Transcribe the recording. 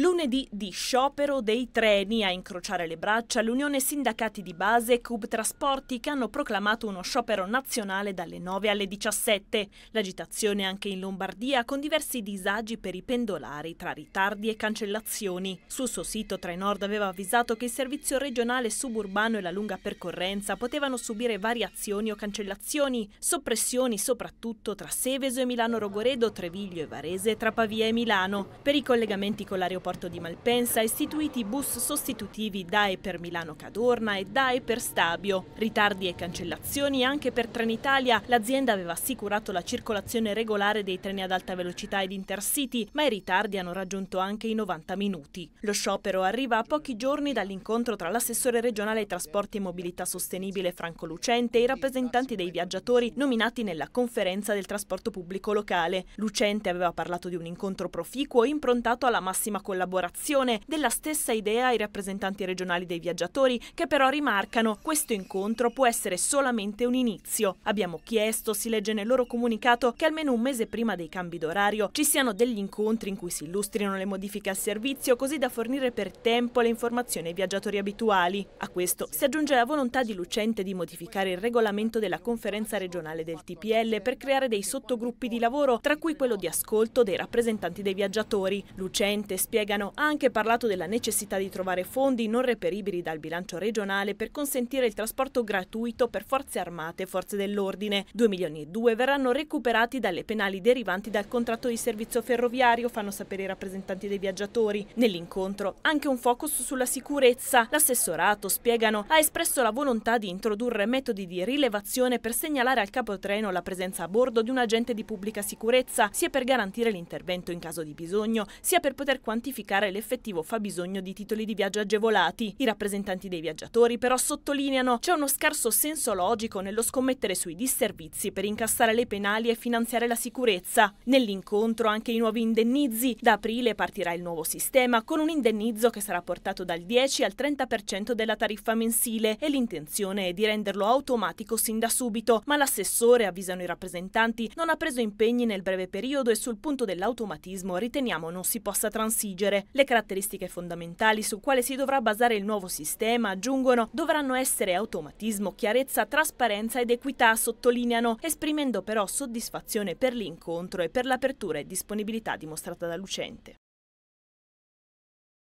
Lunedì di sciopero dei treni a incrociare le braccia l'Unione Sindacati di Base e Cub Trasporti che hanno proclamato uno sciopero nazionale dalle 9 alle 17. L'agitazione anche in Lombardia con diversi disagi per i pendolari tra ritardi e cancellazioni. Sul suo sito Trenord aveva avvisato che il servizio regionale suburbano e la lunga percorrenza potevano subire variazioni o cancellazioni, soppressioni soprattutto tra Seveso e Milano Rogoredo, Treviglio e Varese, tra Pavia e Milano. Per i collegamenti con l'aeroporto porto di Malpensa istituiti bus sostitutivi DAE per Milano Cadorna e DAE per Stabio. Ritardi e cancellazioni anche per Trenitalia. L'azienda aveva assicurato la circolazione regolare dei treni ad alta velocità ed intercity, ma i ritardi hanno raggiunto anche i 90 minuti. Lo sciopero arriva a pochi giorni dall'incontro tra l'assessore regionale ai trasporti e mobilità sostenibile Franco Lucente e i rappresentanti dei viaggiatori nominati nella conferenza del trasporto pubblico locale. Lucente aveva parlato di un incontro proficuo improntato alla massima collaborazione, della stessa idea i rappresentanti regionali dei viaggiatori che però rimarcano questo incontro può essere solamente un inizio. Abbiamo chiesto, si legge nel loro comunicato, che almeno un mese prima dei cambi d'orario ci siano degli incontri in cui si illustrino le modifiche al servizio così da fornire per tempo le informazioni ai viaggiatori abituali. A questo si aggiunge la volontà di Lucente di modificare il regolamento della conferenza regionale del TPL per creare dei sottogruppi di lavoro, tra cui quello di ascolto dei rappresentanti dei viaggiatori. Lucente spiega spiegano, ha anche parlato della necessità di trovare fondi non reperibili dal bilancio regionale per consentire il trasporto gratuito per forze armate e forze dell'ordine. 2 milioni e 2 verranno recuperati dalle penali derivanti dal contratto di servizio ferroviario, fanno sapere i rappresentanti dei viaggiatori. Nell'incontro anche un focus sulla sicurezza. L'assessorato, spiegano, ha espresso la volontà di introdurre metodi di rilevazione per segnalare al capotreno la presenza a bordo di un agente di pubblica sicurezza, sia per garantire l'intervento in caso di bisogno, sia per poter quantificare quantificare l'effettivo fabbisogno di titoli di viaggio agevolati. I rappresentanti dei viaggiatori però sottolineano c'è uno scarso senso logico nello scommettere sui disservizi per incassare le penali e finanziare la sicurezza. Nell'incontro anche i nuovi indennizi. Da aprile partirà il nuovo sistema con un indennizzo che sarà portato dal 10 al 30% della tariffa mensile e l'intenzione è di renderlo automatico sin da subito, ma l'assessore, avvisano i rappresentanti, non ha preso impegni nel breve periodo e sul punto dell'automatismo riteniamo non si possa transigere redigere. Le caratteristiche fondamentali su quale si dovrà basare il nuovo sistema, aggiungono, dovranno essere automatismo, chiarezza, trasparenza ed equità, sottolineano, esprimendo però soddisfazione per l'incontro e per l'apertura e disponibilità dimostrata dall'utente.